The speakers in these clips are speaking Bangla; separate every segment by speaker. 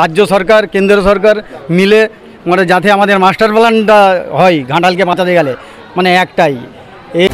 Speaker 1: রাজ্য সরকার কেন্দ্র সরকার মিলে মানে যাতে আমাদের মাস্টার প্ল্যানটা হয় ঘাঁটালকে বাঁচাতে গেলে মানে একটাই এই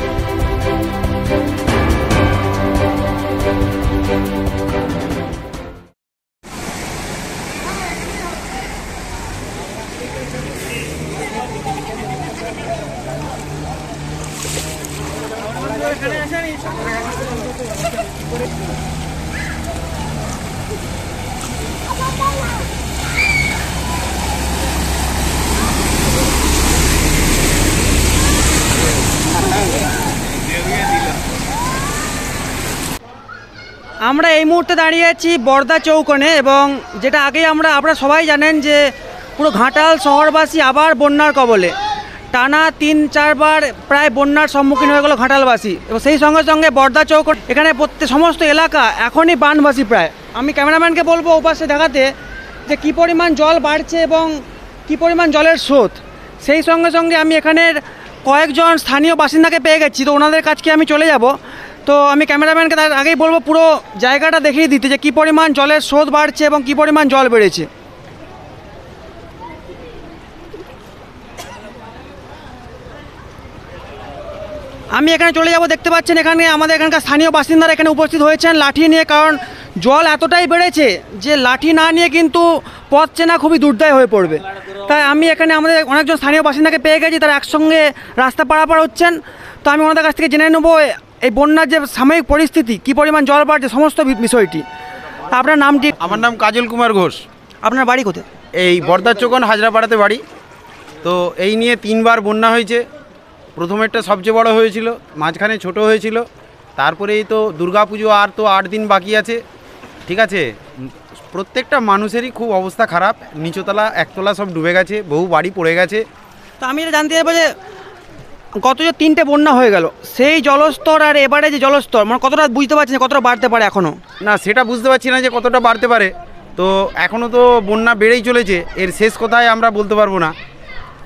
Speaker 2: আমরা এই মুহূর্তে দাঁড়িয়ে আছি বর্দা চৌকনে এবং যেটা আগে আমরা আপনারা সবাই জানেন যে পুরো ঘাটাল শহরবাসী আবার বন্যার কবলে টানা তিন চারবার প্রায় বন্যার সম্মুখীন হয়ে গেল ঘাটালবাসী এবং সেই সঙ্গে সঙ্গে বর্দা চৌকন এখানে প্রত্যেক সমস্ত এলাকা এখনই বানবাসী প্রায় আমি ক্যামেরাম্যানকে বলবো উপাসে দেখাতে যে কি পরিমাণ জল বাড়ছে এবং কি পরিমাণ জলের স্রোত সেই সঙ্গে সঙ্গে আমি এখানের কয়েকজন স্থানীয় বাসিন্দাকে পেয়ে গেছি তো ওনাদের কাছকে আমি চলে যাব তো আমি ক্যামেরাম্যানকে তার আগেই বলবো পুরো জায়গাটা দেখিয়ে দিতে যে কী পরিমাণ জলের স্রোত বাড়ছে এবং কী পরিমাণ জল বেড়েছে আমি এখানে চলে যাব দেখতে পাচ্ছেন এখানে আমাদের এখানকার স্থানীয় বাসিন্দারা এখানে উপস্থিত হয়েছেন লাঠি নিয়ে কারণ জল এতটাই বেড়েছে যে লাঠি না নিয়ে কিন্তু পথ চেনা খুবই দুর্দায় হয়ে পড়বে তাই আমি এখানে আমাদের অনেকজন স্থানীয় বাসিন্দাকে পেয়ে গেছি তারা একসঙ্গে রাস্তা পারাপার হচ্ছেন তো আমি ওনাদের কাছ থেকে জেনে নেবো এই বন্যার যে সাময়িক
Speaker 3: পরিস্থিতি কি পরিমাণ জল বাড়ছে সমস্ত বিষয়টি আপনার নামটি আমার নাম কাজল কুমার ঘোষ আপনার বাড়ি কোথায় এই বর্দার চোকন হাজরাপাড়াতে বাড়ি তো এই নিয়ে তিনবার বন্যা হয়েছে প্রথমেরটা সবচেয়ে বড় হয়েছিল মাঝখানে ছোট হয়েছিল তারপরেই তো দুর্গাপুজো আর তো আট দিন বাকি আছে ঠিক আছে প্রত্যেকটা মানুষেরই খুব অবস্থা খারাপ নিচতলা একতলা সব ডুবে গেছে বহু বাড়ি পড়ে গেছে তো আমি এটা জানতে চাইবো যে কত যে তিনটে বন্যা হয়ে গেল সেই জলস্তর আর এবারে যে জলস্তর মানে কতটা বুঝতে পারছি না কতটা বাড়তে পারে এখনও না সেটা বুঝতে পারছি না যে কতটা বাড়তে পারে তো এখনও তো বন্যা বেড়েই চলেছে এর শেষ কথায় আমরা বলতে পারবো না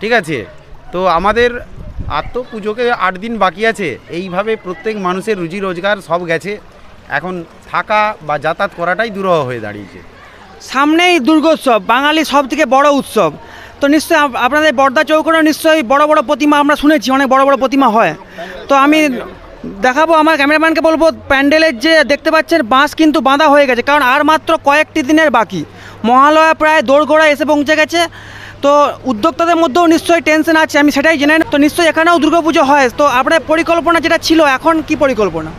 Speaker 3: ঠিক আছে তো আমাদের আর তো পুজোকে আট দিন বাকি আছে এইভাবে প্রত্যেক মানুষের রুজি রোজগার সব গেছে এখন থাকা বা যাতায়াত করাটাই দুরহ হয়ে দাঁড়িয়েছে সামনেই দুর্গোৎসব বাঙালি সব থেকে বড় উৎসব তো নিশ্চয়ই আপনাদের বর্দা চৌকড়েও নিশ্চয়ই বড় বড়
Speaker 2: প্রতিমা আমরা শুনেছি অনেক বড় বড় প্রতিমা হয় তো আমি দেখাবো আমার ক্যামেরাম্যানকে বলবো প্যান্ডেলের যে দেখতে পাচ্ছেন বাঁশ কিন্তু বাঁধা হয়ে গেছে কারণ আর মাত্র কয়েকটি দিনের বাকি মহালয়া প্রায় দোড়গোড়া এসে পৌঁছে গেছে তো উদ্যোক্তাদের মধ্যেও নিশ্চয়ই টেনশন আছে আমি সেটাই জেনে তো নিশ্চয়ই এখানেও দুর্গাপুজো হয় তো আপনার পরিকল্পনা যেটা ছিল এখন কি পরিকল্পনা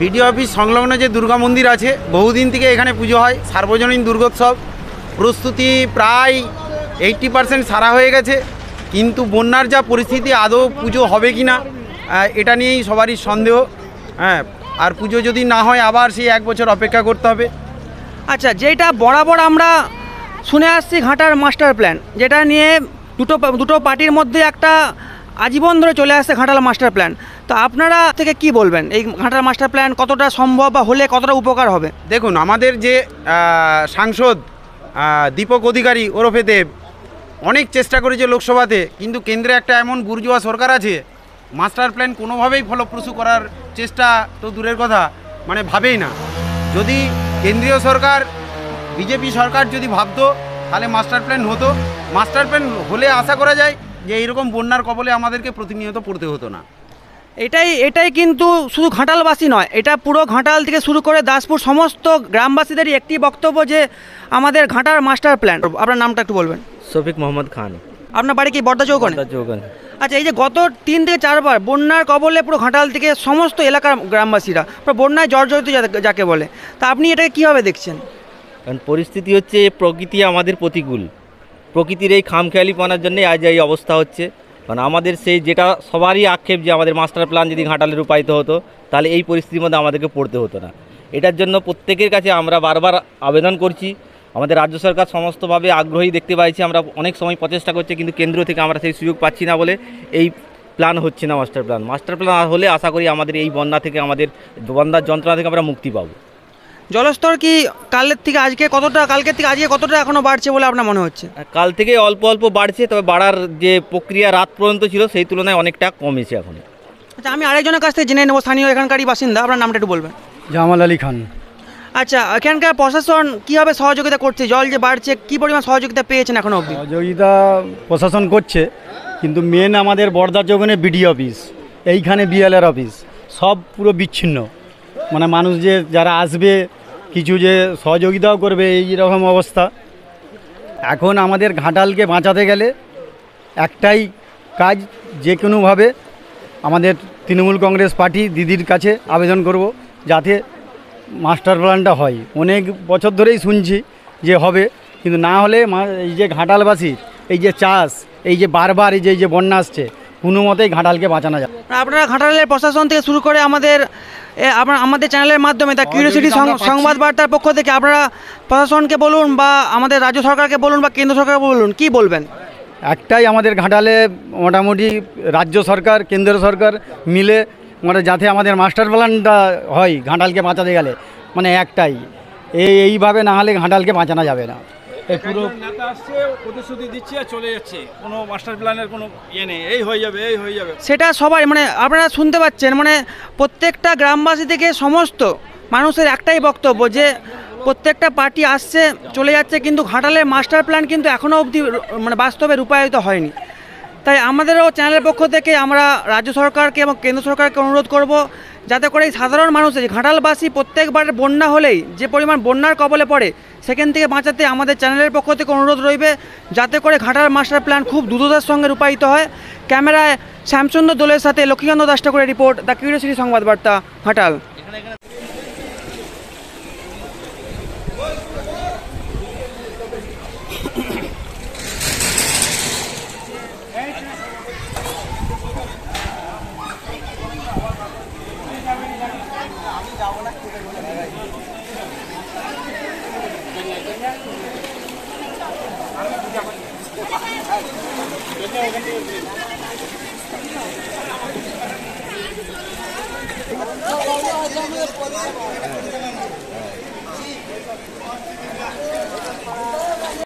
Speaker 3: বিডিও অফিস সংলগ্ন যে দুর্গা মন্দির আছে বহুদিন থেকে এখানে পুজো হয় সার্বজনীন দুর্গোৎসব প্রস্তুতি প্রায় এইট্টি পার্সেন্ট সারা হয়ে গেছে কিন্তু বন্যার যা পরিস্থিতি আদৌ পুজো হবে কি না এটা নিয়েই সবারই সন্দেহ হ্যাঁ আর পুজো যদি না হয় আবার সেই এক বছর অপেক্ষা করতে হবে আচ্ছা যেটা বরাবর আমরা
Speaker 2: শুনে আসছি ঘাটার মাস্টার প্ল্যান যেটা নিয়ে দুটো দুটো পার্টির মধ্যে একটা আজীবন ধরে চলে আসছে ঘাটাল মাস্টার প্ল্যান তো আপনারা থেকে কি বলবেন এই ঘাটাল মাস্টার প্ল্যান
Speaker 3: কতটা সম্ভব বা হলে কতটা উপকার হবে দেখুন আমাদের যে সাংসদ দীপক অধিকারী ওরফে দেব অনেক চেষ্টা করেছে লোকসভাতে কিন্তু কেন্দ্রে একটা এমন বুর্জুয়া সরকার আছে মাস্টার প্ল্যান কোনোভাবেই ফলপ্রসূ করার চেষ্টা তো দূরের কথা মানে ভাবেই না যদি কেন্দ্রীয় সরকার বিজেপি সরকার যদি ভাবতো তাহলে মাস্টার প্ল্যান হতো মাস্টার প্ল্যান হলে আশা করা যায় যে এইরকম বন্যার কবলে আমাদেরকে প্রতিনিয়ত পড়তে হতো না
Speaker 2: এটাই এটাই কিন্তু শুধু ঘাটালবাসী নয় এটা পুরো ঘাটাল থেকে শুরু করে দাসপুর সমস্ত গ্রামবাসীদেরই একটি বক্তব্য যে আমাদের ঘাঁটার মাস্টার প্ল্যান আপনার নামটা একটু বলবেন
Speaker 1: শফিক মোহাম্মদ খান
Speaker 2: আপনার বাড়ি কি বর্দা চৌকনে চৌকনে আচ্ছা এই যে গত তিন থেকে চারবার বন্যার কবলে পুরো ঘাটাল থেকে সমস্ত এলাকার গ্রামবাসীরা পুরো বন্যায় জর্জরিত যাকে বলে তা আপনি এটাকে কীভাবে দেখছেন কারণ পরিস্থিতি হচ্ছে প্রকৃতি আমাদের প্রতিকূল প্রকৃতির এই খামখেয়ালিপনার জন্যে আজ এই অবস্থা হচ্ছে কারণ আমাদের
Speaker 1: সেই যেটা সবারই আক্ষেপ যে আমাদের মাস্টার প্ল্যান যদি ঘাটালে রূপায়িত হতো তাহলে এই পরিস্থিতির মধ্যে আমাদেরকে পড়তে হতো না এটার জন্য প্রত্যেকের কাছে আমরা বারবার আবেদন করছি আমাদের রাজ্য সরকার
Speaker 2: সমস্তভাবে আগ্রহী দেখতে পাইছি আমরা অনেক সময় প্রচেষ্টা করছি কিন্তু কেন্দ্র থেকে আমরা সেই সুযোগ পাচ্ছি না বলে এই প্ল্যান হচ্ছে না মাস্টার প্ল্যান মাস্টার প্ল্যান হলে আশা করি আমাদের এই বন্যা থেকে আমাদের বন্যার যন্ত্রণা থেকে আমরা মুক্তি পাবো জলস্তর কি কালের থেকে আজকে কতটা কালকের থেকে আজকে কতটা এখনও বাড়ছে বলে আপনার মনে হচ্ছে কাল থেকে অল্প অল্প বাড়ছে তবে বাড়ার যে প্রক্রিয়া রাত পর্যন্ত ছিল
Speaker 1: সেই তুলনায় অনেকটা কমেছে এখন
Speaker 2: আচ্ছা আমি আরেকজনের কাছ থেকে জেনে নেবো স্থানীয় এখানকারই বাসিন্দা আপনার নামটা একটু বলবেন
Speaker 1: জামাল আলী খান
Speaker 2: আচ্ছা এখানকার প্রশাসন কীভাবে সহযোগিতা করছে জল যে বাড়ছে
Speaker 1: কী পরিমাণ সহযোগিতা পেয়েছেন এখন অব্দি সহযোগিতা প্রশাসন করছে কিন্তু মেন আমাদের বর্দার যোগনে বিডি অফিস এইখানে বিএলআর অফিস সব পুরো বিচ্ছিন্ন মানে মানুষ যে যারা আসবে কিছু যে সহযোগিতাও করবে এই রকম অবস্থা এখন আমাদের ঘাটালকে বাঁচাতে গেলে একটাই কাজ যে কোনোভাবে আমাদের তৃণমূল কংগ্রেস পার্টি দিদির কাছে আবেদন করব যাতে মাস্টার প্ল্যানটা হয় অনেক বছর ধরেই শুনছি যে হবে কিন্তু না হলে এই যে ঘাটালবাসীর এই যে চাষ এই যে বারবার এই যে এই যে বন্যা আসছে কোনো মতেই ঘাটালকে বাঁচানো যায়
Speaker 2: আপনারা ঘাটালের প্রশাসন
Speaker 1: থেকে শুরু করে আমাদের আপনার আমাদের
Speaker 2: চ্যানেলের মাধ্যমে তা কিউরিয়াসিটি সংবাদ বার্তার পক্ষ থেকে আপনারা প্রশাসনকে বলুন বা আমাদের
Speaker 1: রাজ্য সরকারকে বলুন বা কেন্দ্র সরকারকে বলুন কি বলবেন একটাই আমাদের ঘাটালে মোটামুটি রাজ্য সরকার কেন্দ্র সরকার মিলে মানে যাতে আমাদের মাস্টার প্ল্যানটা হয় ঘাঁটালকে বাঁচাতে গেলে মানে একটাই এই এইভাবে না হলে ঘাঁটালকে বাঁচানো যাবে না প্রতিশ্রুতি দিচ্ছে আর চলে যাচ্ছে কোনো মাস্টার প্ল্যানের কোনো ইয়ে নেই এই হয়ে যাবে এই হয়ে যাবে সেটা সবাই
Speaker 2: মানে আপনারা শুনতে পাচ্ছেন মানে প্রত্যেকটা গ্রামবাসী থেকে সমস্ত মানুষের একটাই বক্তব্য যে প্রত্যেকটা পার্টি আসছে চলে যাচ্ছে কিন্তু ঘাটালের মাস্টার প্ল্যান কিন্তু এখনও অবধি মানে বাস্তবে রূপায়িত হয়নি তাই আমাদেরও চ্যানেলের পক্ষ থেকে আমরা রাজ্য সরকারকে এবং কেন্দ্র সরকারকে অনুরোধ করব যাতে করে এই সাধারণ মানুষের ঘাটালবাসী প্রত্যেকবার বন্যা হলেই যে পরিমাণ বন্যার কবলে পড়ে সেখান থেকে বাঁচাতে আমাদের চ্যানেলের পক্ষ থেকে অনুরোধ রইবে যাতে করে ঘাটাল মাস্টার প্ল্যান খুব দ্রুততার সঙ্গে রূপায়িত হয় ক্যামেরায় শ্যামচন্দ্র দোলের সাথে লক্ষ্মীকান্ত দাস ঠাকুরের রিপোর্ট দ্য কিউরিয়াসিটি সংবাদবার্তা ঘাটাল
Speaker 1: Sí.